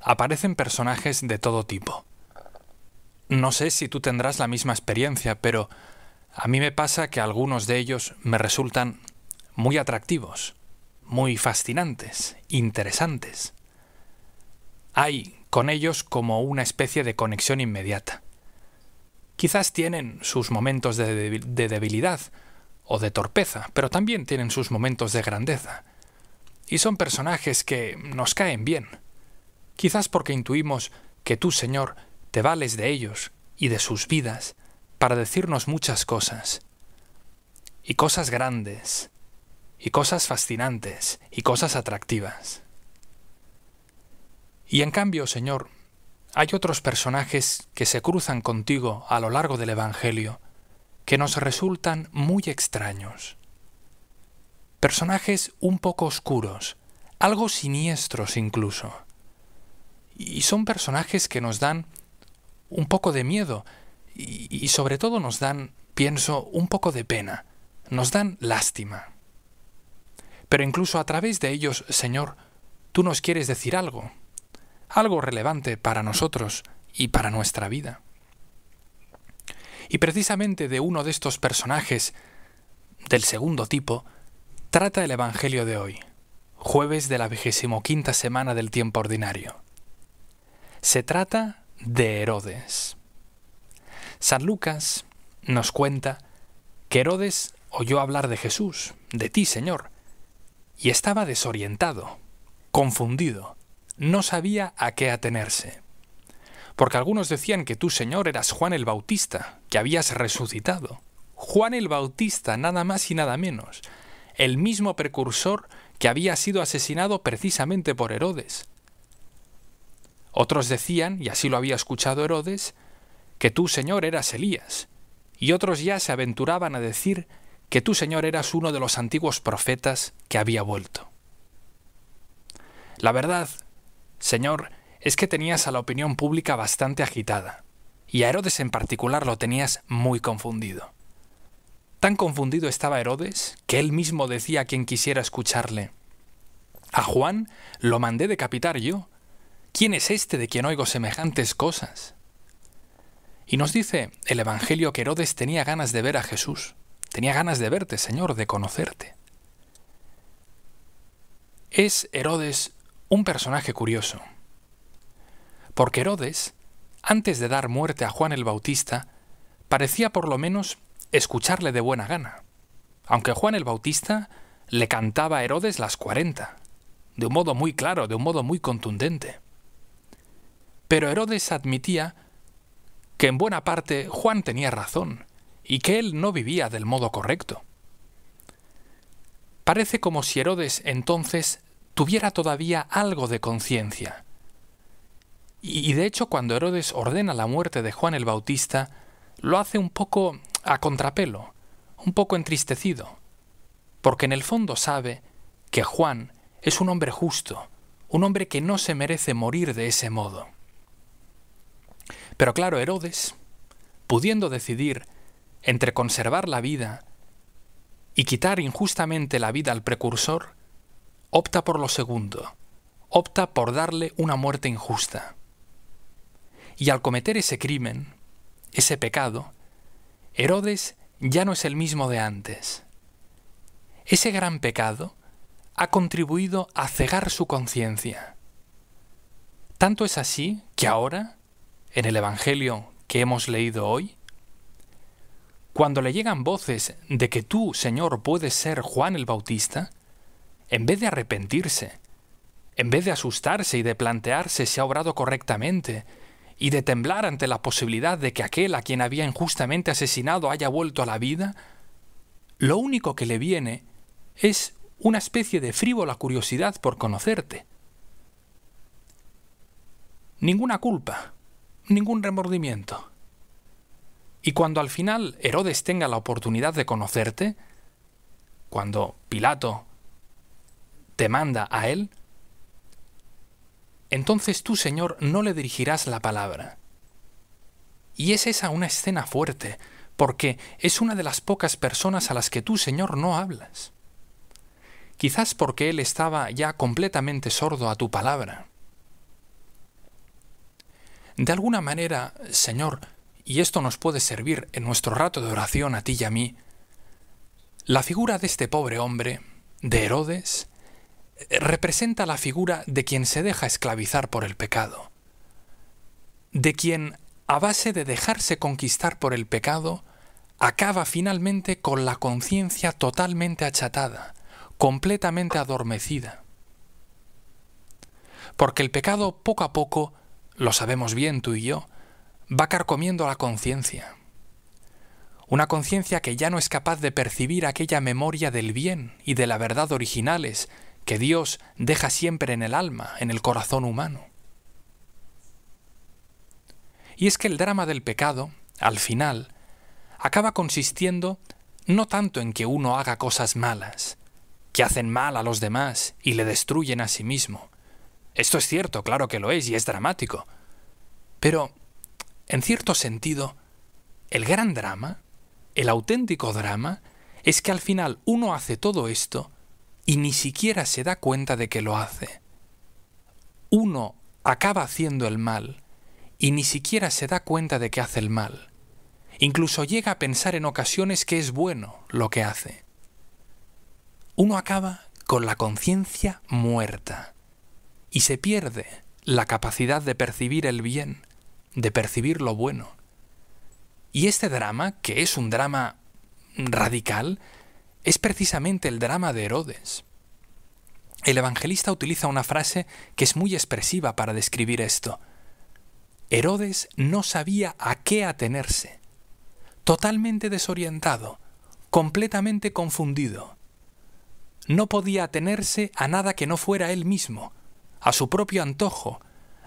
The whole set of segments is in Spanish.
aparecen personajes de todo tipo. No sé si tú tendrás la misma experiencia, pero a mí me pasa que algunos de ellos me resultan muy atractivos, muy fascinantes, interesantes. Hay con ellos como una especie de conexión inmediata. Quizás tienen sus momentos de debilidad o de torpeza, pero también tienen sus momentos de grandeza. Y son personajes que nos caen bien, quizás porque intuimos que tú, Señor, te vales de ellos y de sus vidas para decirnos muchas cosas, y cosas grandes, y cosas fascinantes, y cosas atractivas. Y en cambio, Señor, hay otros personajes que se cruzan contigo a lo largo del Evangelio, que nos resultan muy extraños. Personajes un poco oscuros, algo siniestros incluso. Y son personajes que nos dan un poco de miedo y, sobre todo nos dan, pienso, un poco de pena, nos dan lástima. Pero incluso a través de ellos, Señor, tú nos quieres decir algo, algo relevante para nosotros y para nuestra vida. Y precisamente de uno de estos personajes, del segundo tipo, trata el Evangelio de hoy, jueves de la 25 semana del tiempo ordinario. Se trata de Herodes. San Lucas nos cuenta que Herodes oyó hablar de Jesús, de ti, Señor, y estaba desorientado, confundido, no sabía a qué atenerse. Porque algunos decían que tú, Señor, eras Juan el Bautista, que habías resucitado. Juan el Bautista, nada más y nada menos, el mismo precursor que había sido asesinado precisamente por Herodes, otros decían, y así lo había escuchado Herodes, que tú, Señor, eras Elías. Y otros ya se aventuraban a decir que tú, Señor, eras uno de los antiguos profetas que había vuelto. La verdad, Señor, es que tenías a la opinión pública bastante agitada, y a Herodes en particular lo tenías muy confundido. Tan confundido estaba Herodes que él mismo decía a quien quisiera escucharle, A Juan lo mandé decapitar yo, ¿Quién es este de quien oigo semejantes cosas? Y nos dice el Evangelio que Herodes tenía ganas de ver a Jesús, tenía ganas de verte, Señor, de conocerte. Es Herodes un personaje curioso, porque Herodes, antes de dar muerte a Juan el Bautista, parecía por lo menos escucharle de buena gana, aunque Juan el Bautista le cantaba a Herodes las cuarenta, de un modo muy claro, de un modo muy contundente. Pero Herodes admitía que en buena parte Juan tenía razón y que él no vivía del modo correcto. Parece como si Herodes entonces tuviera todavía algo de conciencia. Y, de hecho cuando Herodes ordena la muerte de Juan el Bautista, lo hace un poco a contrapelo, un poco entristecido, porque en el fondo sabe que Juan es un hombre justo, un hombre que no se merece morir de ese modo. Pero claro, Herodes, pudiendo decidir entre conservar la vida y quitar injustamente la vida al precursor, opta por lo segundo, opta por darle una muerte injusta. Y al cometer ese crimen, ese pecado, Herodes ya no es el mismo de antes. Ese gran pecado ha contribuido a cegar su conciencia. Tanto es así que ahora, en el Evangelio que hemos leído hoy? Cuando le llegan voces de que tú, Señor, puedes ser Juan el Bautista, en vez de arrepentirse, en vez de asustarse y de plantearse si ha obrado correctamente, y de temblar ante la posibilidad de que aquel a quien había injustamente asesinado haya vuelto a la vida, lo único que le viene es una especie de frívola curiosidad por conocerte. Ninguna culpa, ningún remordimiento. Y cuando al final Herodes tenga la oportunidad de conocerte, cuando Pilato te manda a él, entonces tú, Señor, no le dirigirás la palabra. Y es esa una escena fuerte, porque es una de las pocas personas a las que tú, Señor, no hablas. Quizás porque él estaba ya completamente sordo a tu palabra. De alguna manera, Señor, y esto nos puede servir en nuestro rato de oración a ti y a mí, la figura de este pobre hombre, de Herodes, representa la figura de quien se deja esclavizar por el pecado, de quien, a base de dejarse conquistar por el pecado, acaba finalmente con la conciencia totalmente achatada, completamente adormecida. Porque el pecado poco a poco lo sabemos bien tú y yo, va carcomiendo la conciencia. Una conciencia que ya no es capaz de percibir aquella memoria del bien y de la verdad originales que Dios deja siempre en el alma, en el corazón humano. Y es que el drama del pecado, al final, acaba consistiendo no tanto en que uno haga cosas malas, que hacen mal a los demás y le destruyen a sí mismo, esto es cierto, claro que lo es, y es dramático. Pero, en cierto sentido, el gran drama, el auténtico drama, es que al final uno hace todo esto y ni siquiera se da cuenta de que lo hace. Uno acaba haciendo el mal y ni siquiera se da cuenta de que hace el mal. Incluso llega a pensar en ocasiones que es bueno lo que hace. Uno acaba con la conciencia muerta y se pierde la capacidad de percibir el bien, de percibir lo bueno. Y este drama, que es un drama radical, es precisamente el drama de Herodes. El evangelista utiliza una frase que es muy expresiva para describir esto. Herodes no sabía a qué atenerse, totalmente desorientado, completamente confundido. No podía atenerse a nada que no fuera él mismo, a su propio antojo,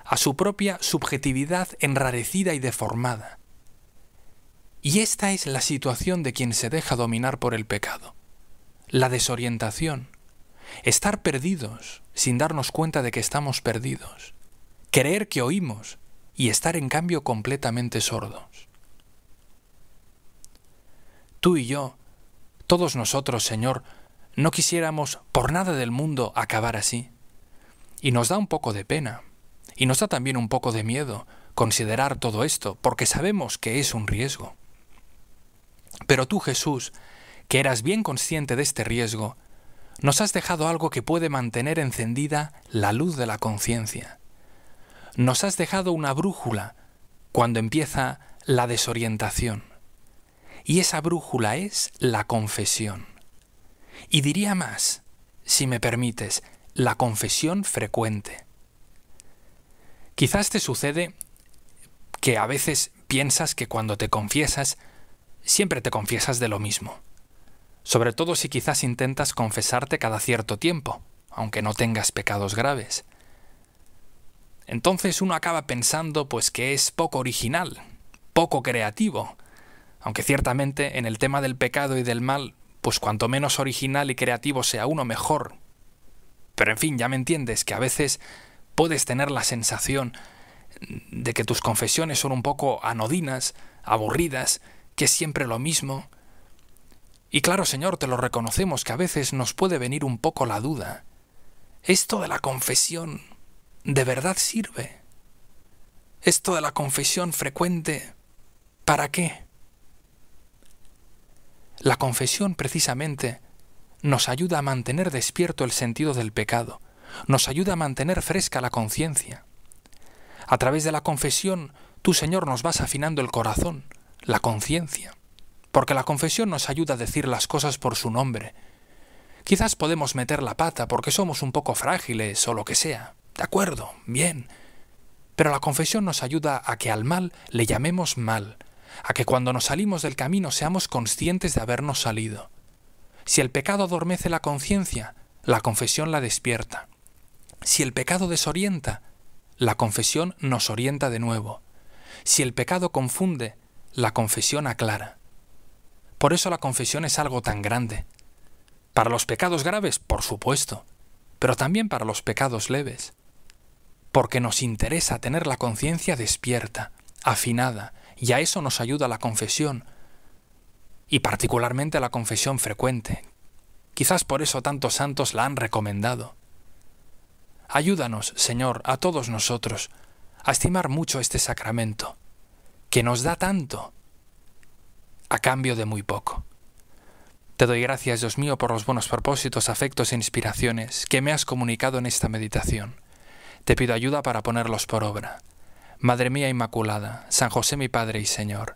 a su propia subjetividad enrarecida y deformada. Y esta es la situación de quien se deja dominar por el pecado, la desorientación, estar perdidos sin darnos cuenta de que estamos perdidos, creer que oímos y estar en cambio completamente sordos. Tú y yo, todos nosotros, Señor, no quisiéramos por nada del mundo acabar así. Y nos da un poco de pena. Y nos da también un poco de miedo considerar todo esto, porque sabemos que es un riesgo. Pero tú, Jesús, que eras bien consciente de este riesgo, nos has dejado algo que puede mantener encendida la luz de la conciencia. Nos has dejado una brújula cuando empieza la desorientación. Y esa brújula es la confesión. Y diría más, si me permites, la confesión frecuente. Quizás te sucede que a veces piensas que cuando te confiesas, siempre te confiesas de lo mismo. Sobre todo si quizás intentas confesarte cada cierto tiempo, aunque no tengas pecados graves. Entonces uno acaba pensando pues que es poco original, poco creativo, aunque ciertamente en el tema del pecado y del mal, pues cuanto menos original y creativo sea uno mejor, pero en fin, ya me entiendes que a veces puedes tener la sensación de que tus confesiones son un poco anodinas, aburridas, que es siempre lo mismo. Y claro, Señor, te lo reconocemos que a veces nos puede venir un poco la duda. ¿Esto de la confesión de verdad sirve? ¿Esto de la confesión frecuente para qué? La confesión precisamente nos ayuda a mantener despierto el sentido del pecado, nos ayuda a mantener fresca la conciencia. A través de la confesión, tú Señor nos vas afinando el corazón, la conciencia, porque la confesión nos ayuda a decir las cosas por su nombre. Quizás podemos meter la pata porque somos un poco frágiles o lo que sea. De acuerdo, bien. Pero la confesión nos ayuda a que al mal le llamemos mal, a que cuando nos salimos del camino seamos conscientes de habernos salido. Si el pecado adormece la conciencia, la confesión la despierta. Si el pecado desorienta, la confesión nos orienta de nuevo. Si el pecado confunde, la confesión aclara. Por eso la confesión es algo tan grande. Para los pecados graves, por supuesto, pero también para los pecados leves. Porque nos interesa tener la conciencia despierta, afinada, y a eso nos ayuda la confesión, y particularmente la confesión frecuente. Quizás por eso tantos santos la han recomendado. Ayúdanos, Señor, a todos nosotros, a estimar mucho este sacramento, que nos da tanto, a cambio de muy poco. Te doy gracias, Dios mío, por los buenos propósitos, afectos e inspiraciones que me has comunicado en esta meditación. Te pido ayuda para ponerlos por obra. Madre mía Inmaculada, San José mi Padre y Señor,